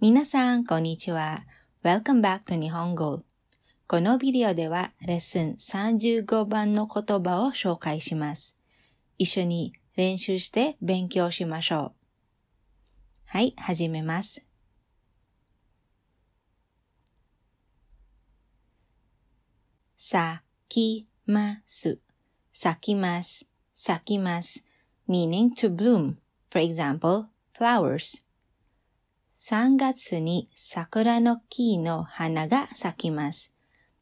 みなさん、こんにちは。Welcome back to 日本語。このビデオではレッスン35番の言葉を紹介します。一緒に練習して勉強しましょう。はい、始めます。さきます。さきます。さきます。meaning to bloom. For example, flowers. 3月に桜の木の花が咲きます。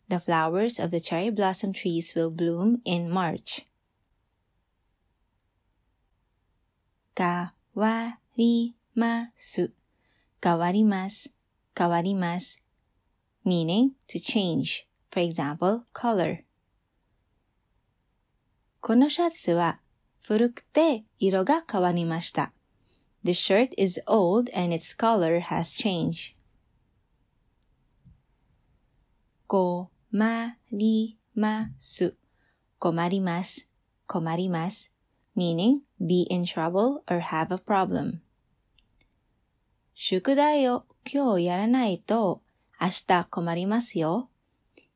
The flowers of the cherry blossom trees will bloom in March. 変わります。変わります。変わります。meaning to change. For example, color. このシャツは古くて色が変わりました。The shirt is old and its color has changed. Komarimasu. Komarimas. Komarimas. Meaning be in trouble or have a problem. 宿題を今日やらないと明日困りますよ。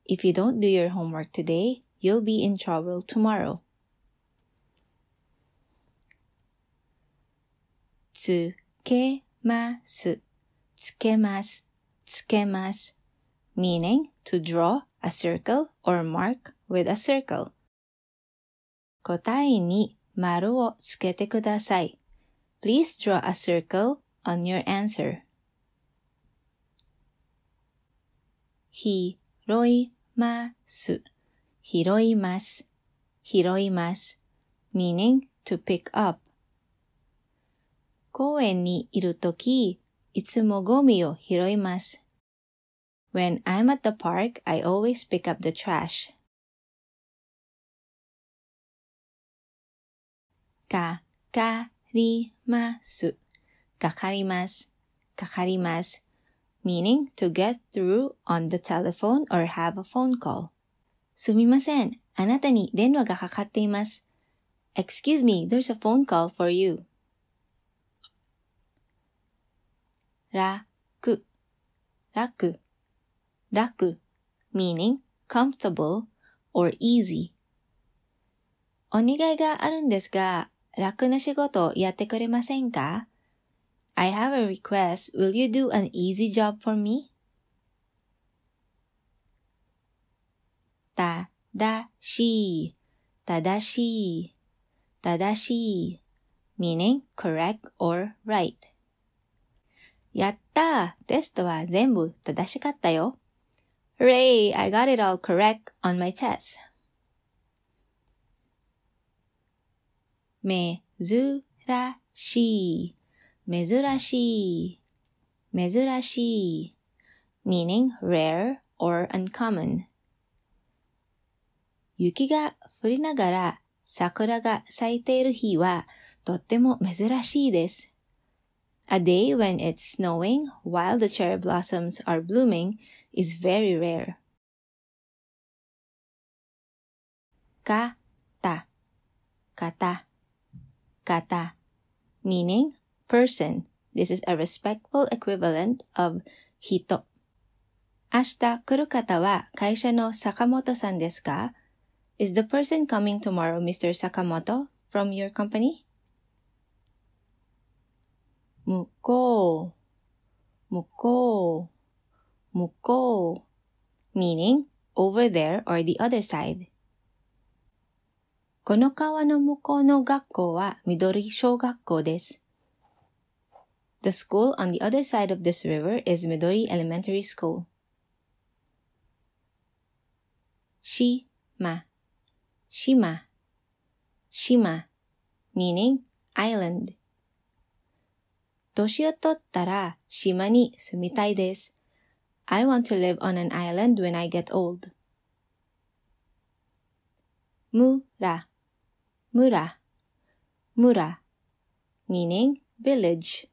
If you don't do your homework today, you'll be in trouble tomorrow. つけます。つけます。つけます。meaning to draw a circle or mark with a circle. 答えに丸をつけてください。Please draw a circle on your answer. 拾います。拾います。拾います。meaning to pick up. 公園にいるとき、いつもゴミを拾います。When I'm at the park, I always pick up the trash. かかります。かかります。かかります。meaning to get through on the telephone or have a phone call. すみません。あなたに電話がかかっています。Excuse me, there's a phone call for you. 楽、楽, raku, meaning comfortable or easy. お願いがあるんですが、楽な仕事をやってくれませんか ?I have a request. Will you do an easy job for me? ただしい、ただしい、ただしい meaning correct or right. やったーテストは全部正しかったよ。Hooray! I got it all correct on my test. めずらしい。めずらしい。めずらしい。meaning rare or uncommon. 雪が降りながら桜が咲いている日はとっても珍しいです。A day when it's snowing while the cherry blossoms are blooming is very rare. Ka ta, kata, kata, meaning person. This is a respectful equivalent of hito. Sakamoto ka? Is the person coming tomorrow Mr. Sakamoto from your company? Muko, muko, muko, meaning over there or the other side. この川の向こうの学校は緑小学校です。The school on the other side of this river is Midori Elementary School. shima, meaning island. 年を取ったら島に住みたいです。I want to live on an island when I get old. むら、むら、むら meaning village.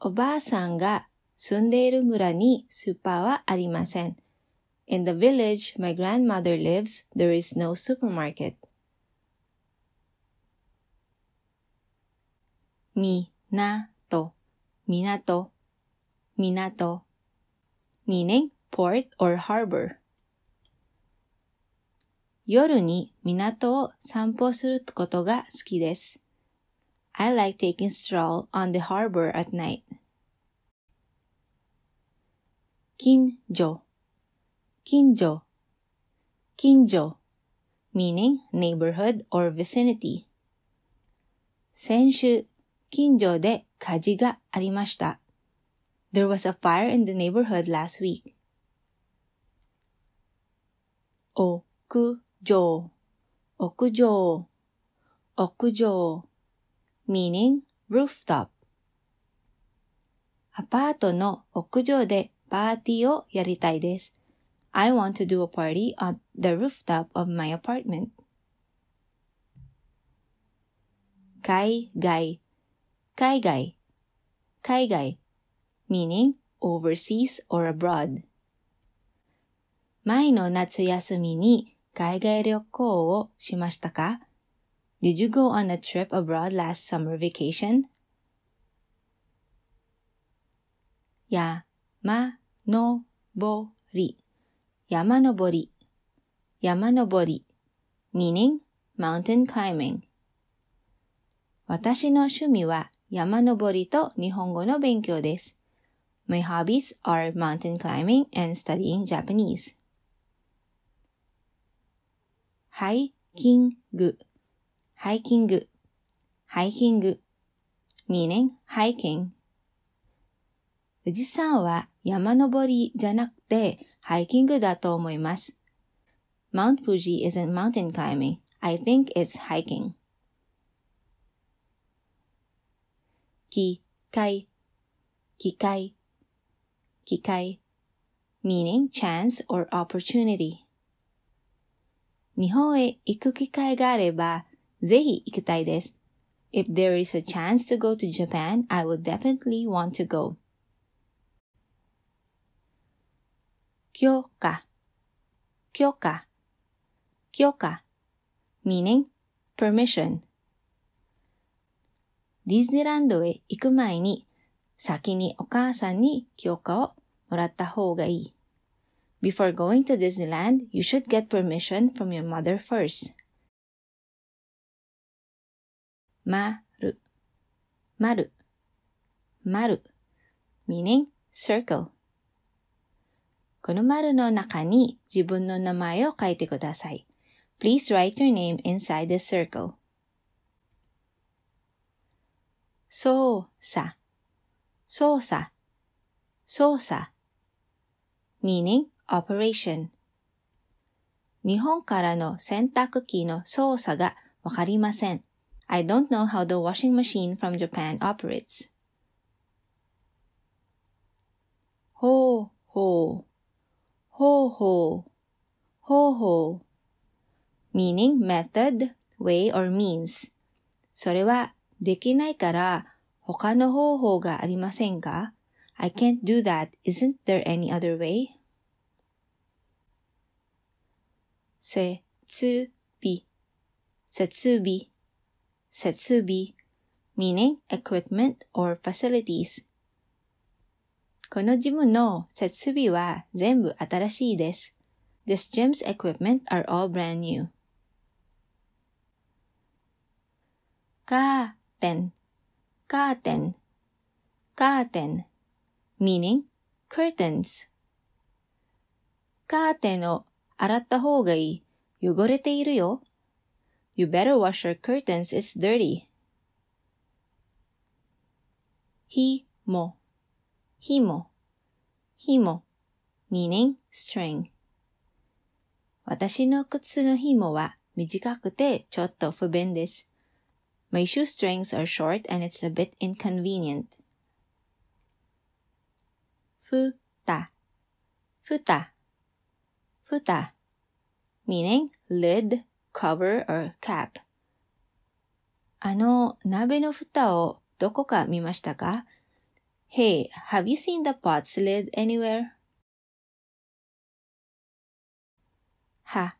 おばあさんが住んでいる村にスーパーはありません。In the village my grandmother lives, there is no supermarket. み、な、と、港、港 meaning port or harbor 夜に港を散歩することが好きです。I like taking stroll on the harbor at night. 近所近所近所 meaning neighborhood or vicinity 先週近所で火事がありました。There was a fire in the neighborhood last week. 屋上、屋上、屋上 meaning rooftop アパートの屋上でパーティーをやりたいです。I want to do a party on the rooftop of my apartment. 海外 Kaigai. Kaigai, meaning overseas or abroad. 前の夏休みに海外旅行をしましたか Did you go on a trip abroad last summer vacation? やまのぼり山登り山登り meaning mountain climbing 私の趣味は山登りと日本語の勉強です。My hobbies are mountain climbing and studying Japanese. ハイキング、ハイキング、ハイキング。meaning hiking. 富士山は山登りじゃなくてハイキングだと思います。Mount Fuji isn't mountain climbing. I think it's hiking. ki kai kikai kikai meaning chance or opportunity zehi 日本へ行く機会があればぜひ行きたいです If there is a chance to go to Japan, I would definitely want to go. Kyoka, kyoka, kyoka, meaning permission ディズニーランドへ行く前に、先にお母さんに許可をもらった方がいい。Before going to Disneyland, you should get permission from your mother first. まる、まる、まる、meaning circle. この丸の中に自分の名前を書いてください。Please write your name inside the circle. 操作、操作、操作。meaning operation。日本からの洗濯機の操作がわかりません。I don't know how the washing machine from Japan operates. ほうほう、ほうほほほ meaning method, way or means. それはできないから他の方法がありませんか ?I can't do that. Isn't there any other way? せつびせつび、せつび meaning equipment or facilities このジムの設備は全部新しいです。This gym's equipment are all brand new. か、curtain, garden, garden, meaning curtains. カーテンを洗った方がいい。汚れているよ。You better wash your curtains, it's dirty. ひも、ひも、ひも、meaning string. 私の靴のひもは短くてちょっと不便です。My shoestrings are short and it's a bit inconvenient. Futa. Futa. Futa. Meaning lid, cover, or cap. あの鍋の蓋をどこか見ましたか Hey, have you seen the pot's lid anywhere? ha.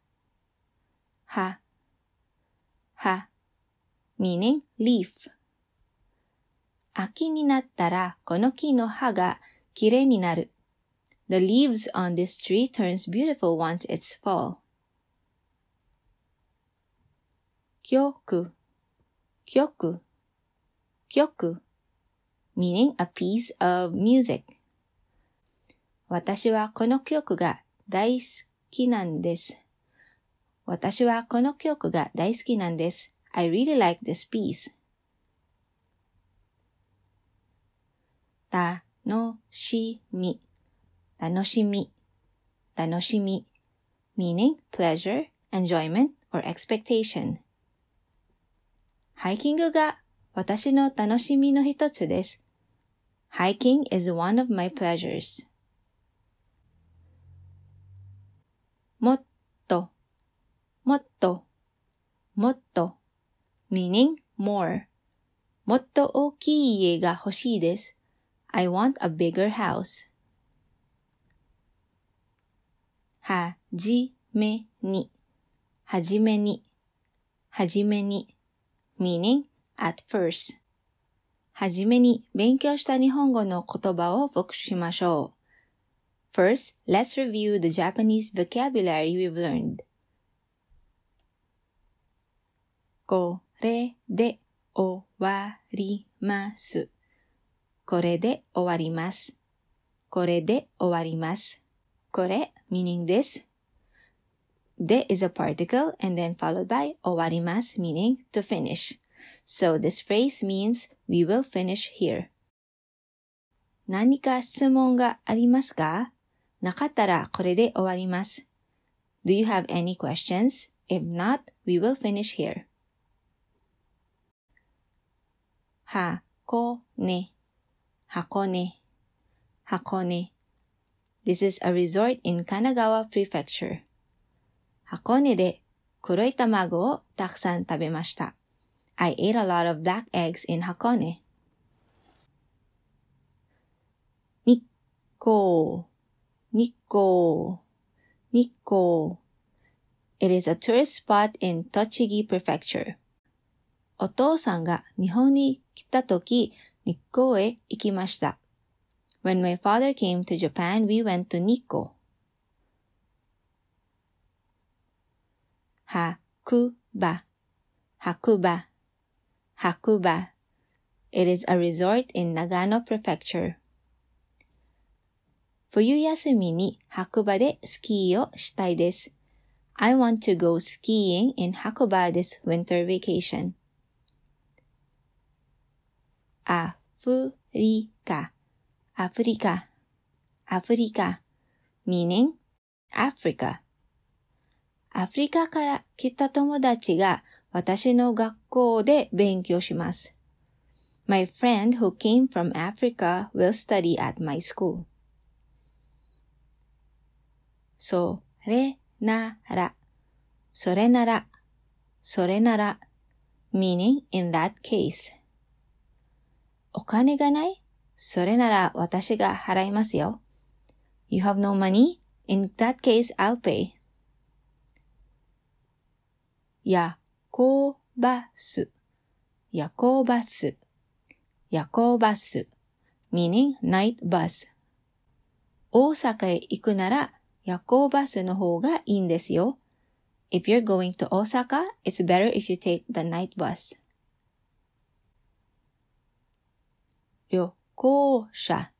meaning leaf。秋になったらこの木の葉がきれいになる。The leaves on this tree turns beautiful once it's fall. 曲、曲、曲 meaning a piece of music. 私はこの曲が大好きなんです。私はこの曲が大好きなんです。I really like this piece. たのしみ、楽しみ、楽しみ meaning pleasure, enjoyment, or expectation. ハイキングが私の楽しみの一つです。Hiking is one of my pleasures. もっと、もっと、もっと meaning more. もっと大きい家が欲しいです。I want a bigger house. はじめに、はじめに、はじめに、meaning at first. はじめに勉強した日本語の言葉を復習しましょう。First, let's review the Japanese vocabulary we've learned. 5れで終わります。これで終わります。これで終わります。これ meaning this. で is a particle and then followed by 終わります meaning to finish. So this phrase means we will finish here. 何か質問がありますかなかったらこれで終わります。Do you have any questions? If not, we will finish here. This is a resort in Kanagawa Prefecture. 箱根で黒い卵をたくさん食べました。I ate a lot of black eggs in It is a tourist spot in Tochigi Prefecture. お父さんが日本に when my father came to Japan, we went to Nikko. Hakuba, Hakuba, Hakuba. It is a resort in Nagano Prefecture. 冬休みに白馬でスキーをしたいです。I want to go skiing in Hakuba this winter vacation. アフリカ、アフリカ、アフリカ、meaning Africa。アフリカから来た友達が私の学校で勉強します。My friend who came from Africa will study at my school. それなら、それなら、それなら、meaning in that case. お金がないそれなら私が払いますよ。You have no money? In that case, I'll pay. やこばす。夜行バス。夜行バス。meaning night bus。大阪へ行くなら夜行バスの方がいいんですよ。If you're going to Osaka, it's better if you take the night bus. 旅行者、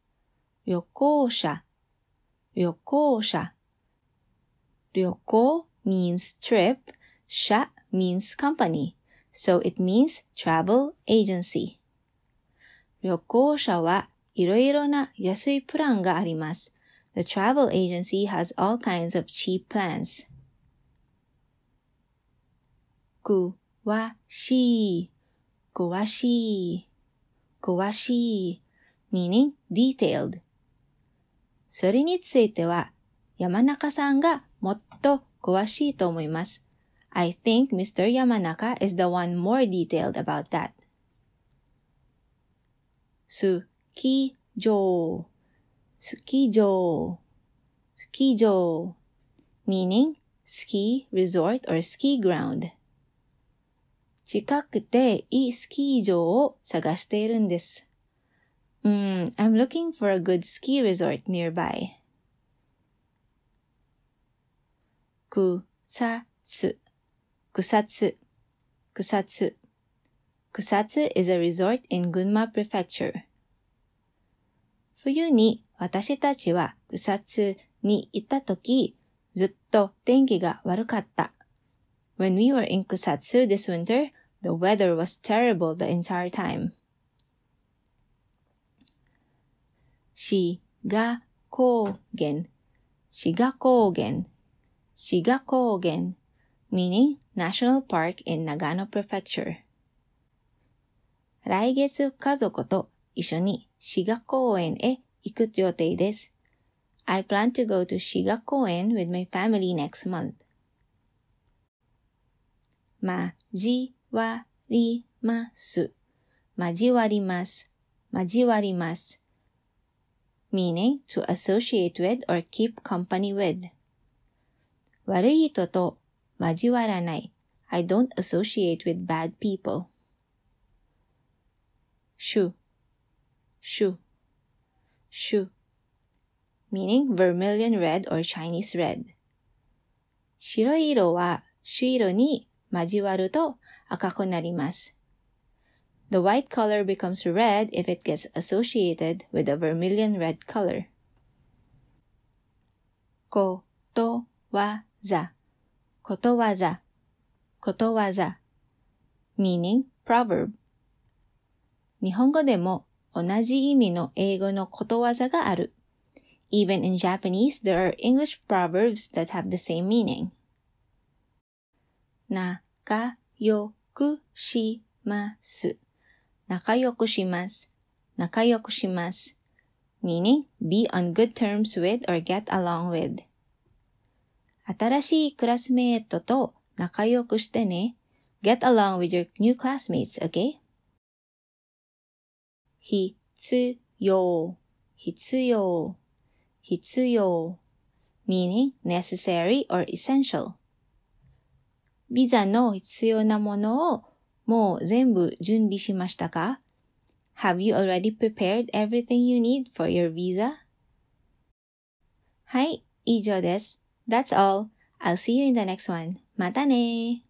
旅行者、旅行者。Ryoko means trip, sha means company, so it means travel agency. 旅行者はいろいろな安いプランがあります。The travel agency has all kinds of cheap plans. 詳しい、詳しい。Kawashi, meaning detailed. それについては、山中さんがもっと詳しいと思います。I think Mr. Yamanaka is the one more detailed about that. スキー場、スキー場、スキー場 meaning ski resort or ski ground. 近くていいスキー場を探しているんです。うん、I'm looking for a good ski resort nearby. くさつ、くさつ、くさつ。くさつ is a resort in Gunma Prefecture. 冬に私たちはくさつに行ったとき、ずっと天気が悪かった。When we were in k u s this winter, The weather was terrible the entire time. Kogen, Kogen, Kogen, meaning National Park in Nagano Prefecture. 来月家族と一緒に滋賀公園へ行く予定です。I plan to go to 滋賀公園 with my family next month. まじわります。交わります。交わります。meaning to associate with or keep company with. 悪い人と交わらない。I don't associate with bad people. 主、主、主。meaning vermilion red or Chinese red. 白い色は朱色に交わると akako The white color becomes red if it gets associated with a vermilion red color. Koto waza, koto meaning proverb. 日本語でも同じ意味の英語のことわざがある。Even in Japanese, there are English proverbs that have the same meaning. 仲良くします。仲良くします。仲良くします。meaning be on good terms with or get along with. 新しいクラスメートと仲良くしてね。get along with your new classmates, okay? 必要、必要、必要 meaning necessary or essential. ビザの必要なものをもう全部準備しましたか ?Have you already prepared everything you need for your visa? はい、以上です。That's all. I'll see you in the next one. またね